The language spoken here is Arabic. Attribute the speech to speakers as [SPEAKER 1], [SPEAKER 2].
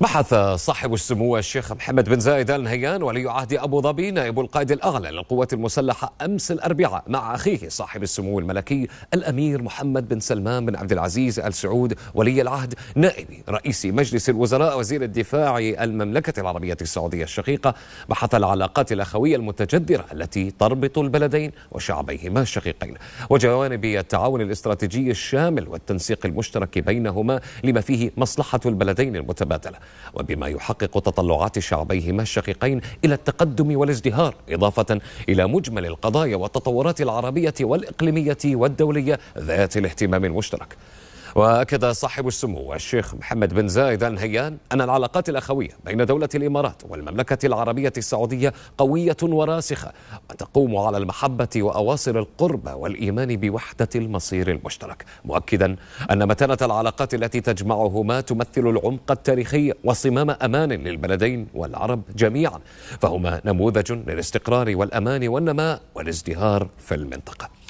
[SPEAKER 1] بحث صاحب السمو الشيخ محمد بن زايد ال نهيان ولي عهد ابو ظبي نائب القائد الاعلى للقوات المسلحه امس الاربعاء مع اخيه صاحب السمو الملكي الامير محمد بن سلمان بن عبد العزيز ال سعود ولي العهد نائب رئيس مجلس الوزراء وزير الدفاع المملكه العربيه السعوديه الشقيقه بحث العلاقات الاخويه المتجذره التي تربط البلدين وشعبيهما الشقيقين وجوانب التعاون الاستراتيجي الشامل والتنسيق المشترك بينهما لما فيه مصلحه البلدين المتبادله وبما يحقق تطلعات شعبيهما الشقيقين إلى التقدم والازدهار إضافة إلى مجمل القضايا والتطورات العربية والإقليمية والدولية ذات الاهتمام المشترك وأكد صاحب السمو الشيخ محمد بن زايد آل نهيان أن العلاقات الأخوية بين دولة الإمارات والمملكة العربية السعودية قوية وراسخة وتقوم على المحبة وأواصر القرب والإيمان بوحدة المصير المشترك مؤكدا أن متانة العلاقات التي تجمعهما تمثل العمق التاريخي وصمام أمان للبلدين والعرب جميعا فهما نموذج للاستقرار والأمان والنماء والازدهار في المنطقة